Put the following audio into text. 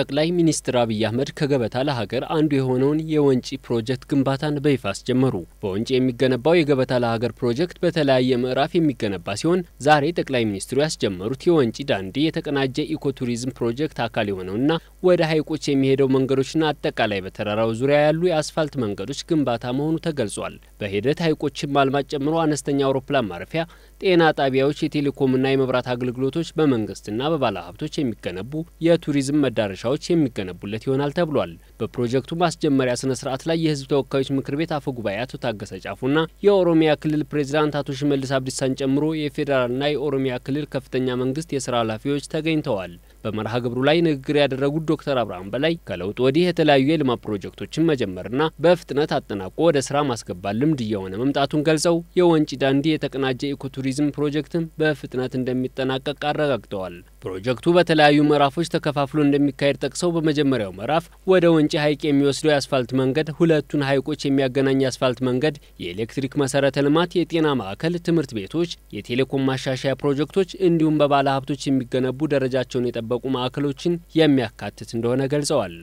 ጠቅላይ ሚኒስትር አብይ አህመድ ከገበታ ለሀገር አንዱ የሆነውን የወንጪ ፕሮጀክት ግንባታን በይፋ አስጀመሩ። በወንጪ የሚገነባው የገበታ ለሀገር ፕሮጀክት በተለያየ ምዕራፍ የሚገነባ ሲሆን ዛሬ ጠቅላይ ሚኒስትሩ ያስጀመሩት የወንጪ ዳንዴ የተቀናጀ ኢኮቱሪዝም ፕሮጀክት አካል የሆነውና ወደ ሀይቆች የሚሄደው መንገዶችና አጠቃላይ በተራራው ዙሪያ ያሉ የአስፋልት መንገዶች ግንባታ መሆኑ ተገልጿል። በሂደት ሀይቆችን ማልማት ጨምሮ አነስተኛ አውሮፕላን ማረፊያ፣ ጤና ጣቢያዎች፣ የቴሌኮምና የመብራት አገልግሎቶች በመንግስትና በባለሀብቶች የሚገነቡ የቱሪዝም መዳረሻ መዳረሻዎች የሚገነቡለት ይሆናል ተብሏል። በፕሮጀክቱ ማስጀመሪያ ስነ ስርዓት ላይ የህዝብ ተወካዮች ምክር ቤት አፈ ጉባኤ አቶ ታገሰ ጫፉና የኦሮሚያ ክልል ፕሬዚዳንት አቶ ሽመልስ አብዲሳን ጨምሮ የፌዴራልና የኦሮሚያ ክልል ከፍተኛ መንግስት የስራ ኃላፊዎች ተገኝተዋል። በመርሃ ግብሩ ላይ ንግግር ያደረጉት ዶክተር አብርሃም በላይ ከለውጥ ወዲህ የተለያዩ የልማት ፕሮጀክቶችን መጀመርና በፍጥነት አጠናቆ ወደ ስራ ማስገባት ልምድ እየሆነ መምጣቱን ገልጸው የወንጪ ዳንዲ የተቀናጀ ኢኮቱሪዝም ፕሮጀክትም በፍጥነት እንደሚጠናቀቅ አረጋግጠዋል። ፕሮጀክቱ በተለያዩ ምዕራፎች ተከፋፍሎ እንደሚካሄድ እንደማይካሄድ ጠቅሰው በመጀመሪያው ምዕራፍ ወደ ወንጪ ሐይቅ የሚወስደው የአስፋልት መንገድ፣ ሁለቱን ሐይቆች የሚያገናኝ የአስፋልት መንገድ፣ የኤሌክትሪክ መሰረተ ልማት፣ የጤና ማዕከል፣ ትምህርት ቤቶች፣ የቴሌኮም ማሻሻያ ፕሮጀክቶች እንዲሁም በባለ ሀብቶች የሚገነቡ ደረጃቸውን የጠበቁ ማዕከሎችን የሚያካትት እንደሆነ ገልጸዋል።